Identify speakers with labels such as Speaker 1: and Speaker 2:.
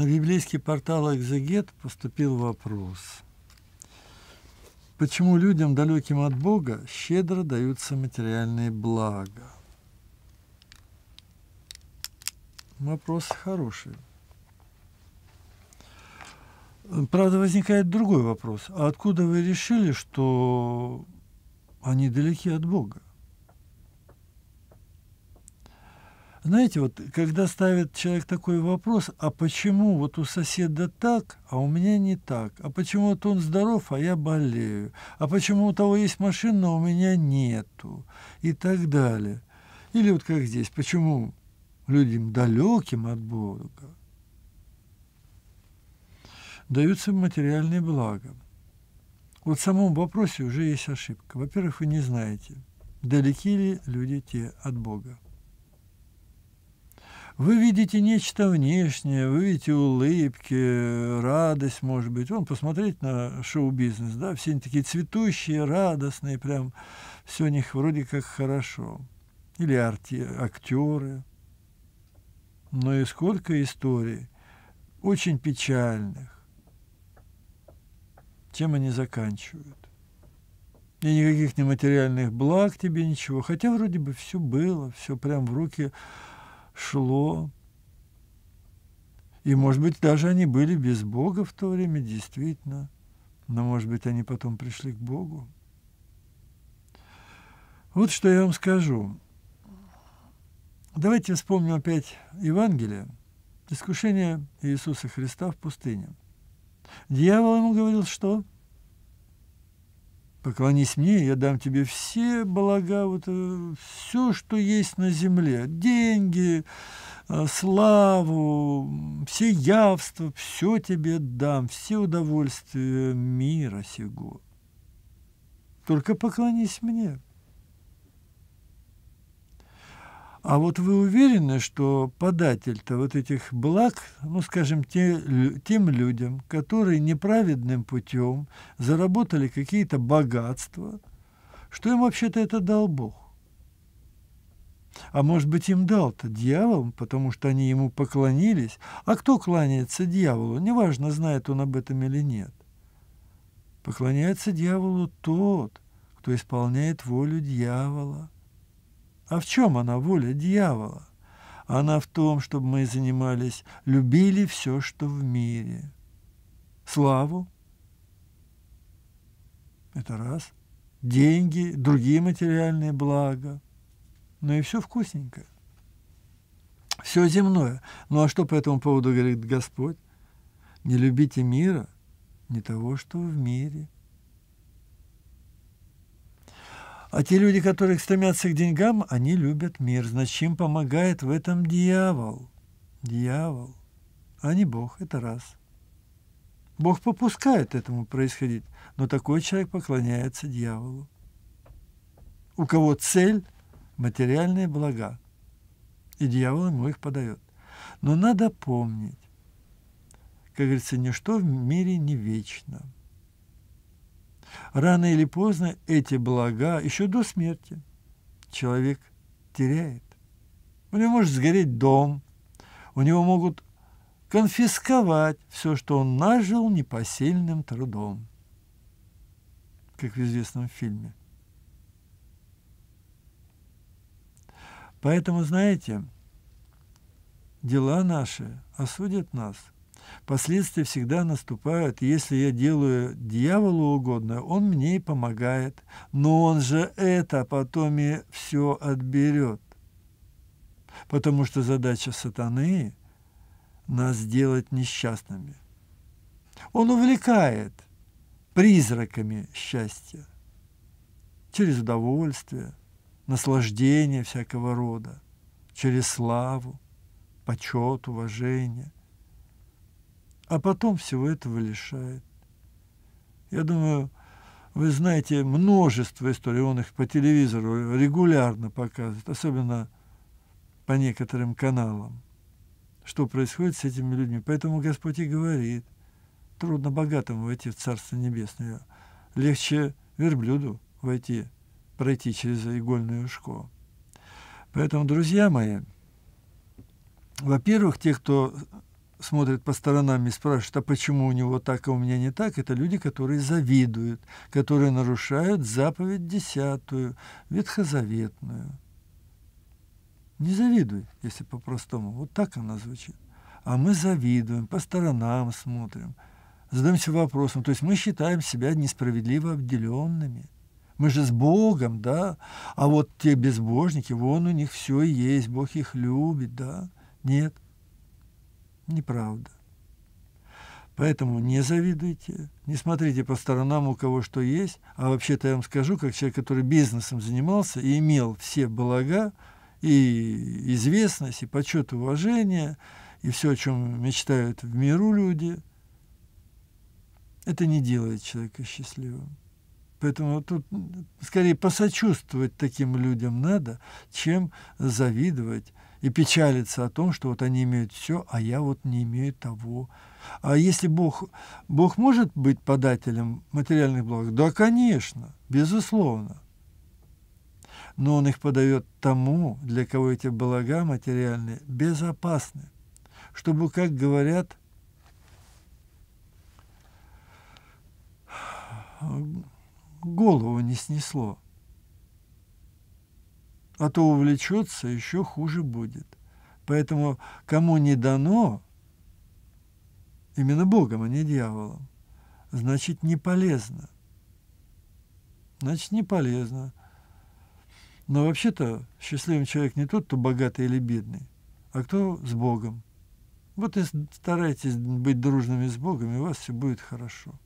Speaker 1: на библейский портал «Экзегет» поступил вопрос. Почему людям, далеким от Бога, щедро даются материальные блага? Вопрос хороший. Правда, возникает другой вопрос. А откуда вы решили, что они далеки от Бога? Знаете, вот когда ставит человек такой вопрос, а почему вот у соседа так, а у меня не так? А почему вот он здоров, а я болею? А почему у того есть машина, а у меня нету? И так далее. Или вот как здесь, почему людям далеким от Бога даются материальные блага? Вот в самом вопросе уже есть ошибка. Во-первых, вы не знаете, далеки ли люди те от Бога. Вы видите нечто внешнее, вы видите улыбки, радость, может быть. Вон, посмотреть на шоу-бизнес, да, все они такие цветущие, радостные, прям все у них вроде как хорошо. Или арти, актеры. Но ну и сколько историй, очень печальных, чем они заканчивают. И никаких нематериальных благ тебе ничего. Хотя вроде бы все было, все прям в руки шло. И, может быть, даже они были без Бога в то время, действительно. Но, может быть, они потом пришли к Богу. Вот что я вам скажу. Давайте вспомним опять Евангелие. Искушение Иисуса Христа в пустыне. Дьявол ему говорил, что Поклонись мне, я дам тебе все блага, вот, э, все, что есть на земле. Деньги, э, славу, все явства, все тебе дам, все удовольствия мира сего. Только поклонись мне. А вот вы уверены, что податель-то вот этих благ, ну, скажем, те, тем людям, которые неправедным путем заработали какие-то богатства, что им вообще-то это дал Бог? А может быть, им дал-то дьявол, потому что они ему поклонились. А кто кланяется дьяволу? Неважно, знает он об этом или нет. Поклоняется дьяволу тот, кто исполняет волю дьявола. А в чем она, воля дьявола? Она в том, чтобы мы занимались, любили все, что в мире. Славу. Это раз. Деньги, другие материальные блага. Ну и все вкусненькое. Все земное. Ну а что по этому поводу говорит Господь? Не любите мира, не того, что в мире – А те люди, которые стремятся к деньгам, они любят мир. Значит, им помогает в этом дьявол. Дьявол, а не Бог, это раз. Бог попускает этому происходить, но такой человек поклоняется дьяволу. У кого цель – материальные блага, и дьявол ему их подает. Но надо помнить, как говорится, ничто в мире не вечно – Рано или поздно эти блага еще до смерти человек теряет. У него может сгореть дом, у него могут конфисковать все, что он нажил непосильным трудом, как в известном фильме. Поэтому, знаете, дела наши осудят нас – Последствия всегда наступают. Если я делаю дьяволу угодное, он мне и помогает. Но он же это потом и все отберет. Потому что задача сатаны – нас сделать несчастными. Он увлекает призраками счастья через удовольствие, наслаждение всякого рода, через славу, почет, уважение – а потом всего этого лишает. Я думаю, вы знаете множество историй, он их по телевизору регулярно показывает, особенно по некоторым каналам, что происходит с этими людьми. Поэтому Господь и говорит, трудно богатому войти в Царство Небесное, легче верблюду войти, пройти через игольное ушко. Поэтому, друзья мои, во-первых, те, кто смотрят по сторонам и спрашивают а почему у него так, а у меня не так, это люди, которые завидуют, которые нарушают заповедь десятую, ветхозаветную. Не завидуй, если по-простому. Вот так она звучит. А мы завидуем, по сторонам смотрим, задаемся вопросом. То есть мы считаем себя несправедливо обделенными. Мы же с Богом, да? А вот те безбожники, вон у них все есть, Бог их любит, да? Нет – Неправда. Поэтому не завидуйте, не смотрите по сторонам, у кого что есть. А вообще-то я вам скажу, как человек, который бизнесом занимался и имел все блага, и известность, и почет, и уважение, и все, о чем мечтают в миру люди, это не делает человека счастливым. Поэтому тут скорее посочувствовать таким людям надо, чем завидовать и печалиться о том, что вот они имеют все, а я вот не имею того. А если Бог, Бог может быть подателем материальных благ? Да, конечно, безусловно. Но Он их подает тому, для кого эти блага материальные безопасны, чтобы, как говорят, голову не снесло а то увлечется, еще хуже будет. Поэтому кому не дано, именно Богом, а не дьяволом, значит, не полезно. Значит, не полезно. Но вообще-то счастливым человек не тот, кто богатый или бедный, а кто с Богом. Вот и старайтесь быть дружными с Богом, и у вас все будет хорошо.